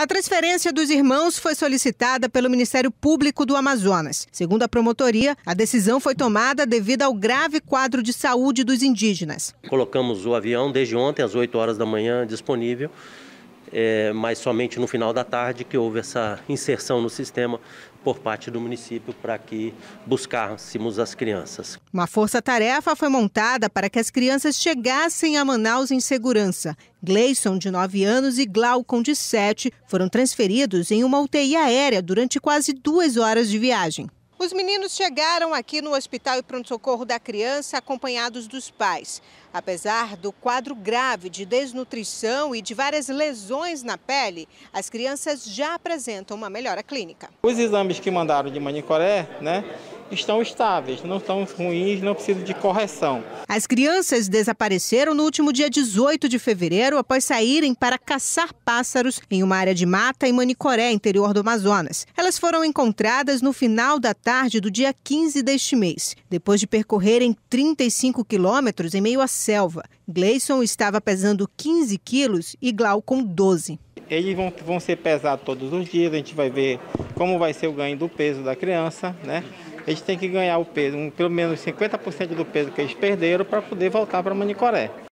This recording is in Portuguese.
A transferência dos irmãos foi solicitada pelo Ministério Público do Amazonas. Segundo a promotoria, a decisão foi tomada devido ao grave quadro de saúde dos indígenas. Colocamos o avião desde ontem às 8 horas da manhã disponível é, mas somente no final da tarde que houve essa inserção no sistema por parte do município para que buscássemos as crianças. Uma força-tarefa foi montada para que as crianças chegassem a Manaus em segurança. Gleison, de 9 anos, e Glaucon, de 7, foram transferidos em uma UTI aérea durante quase duas horas de viagem. Os meninos chegaram aqui no Hospital e Pronto-Socorro da Criança acompanhados dos pais. Apesar do quadro grave de desnutrição e de várias lesões na pele, as crianças já apresentam uma melhora clínica. Os exames que mandaram de Manicoré, né, estão estáveis, não estão ruins, não precisam de correção. As crianças desapareceram no último dia 18 de fevereiro após saírem para caçar pássaros em uma área de mata em Manicoré, interior do Amazonas. Elas foram encontradas no final da tarde do dia 15 deste mês, depois de percorrerem 35 quilômetros em meio à selva. Gleison estava pesando 15 quilos e com 12 eles vão, vão ser pesados todos os dias, a gente vai ver como vai ser o ganho do peso da criança, né? eles têm que ganhar o peso, um, pelo menos 50% do peso que eles perderam para poder voltar para Manicoré.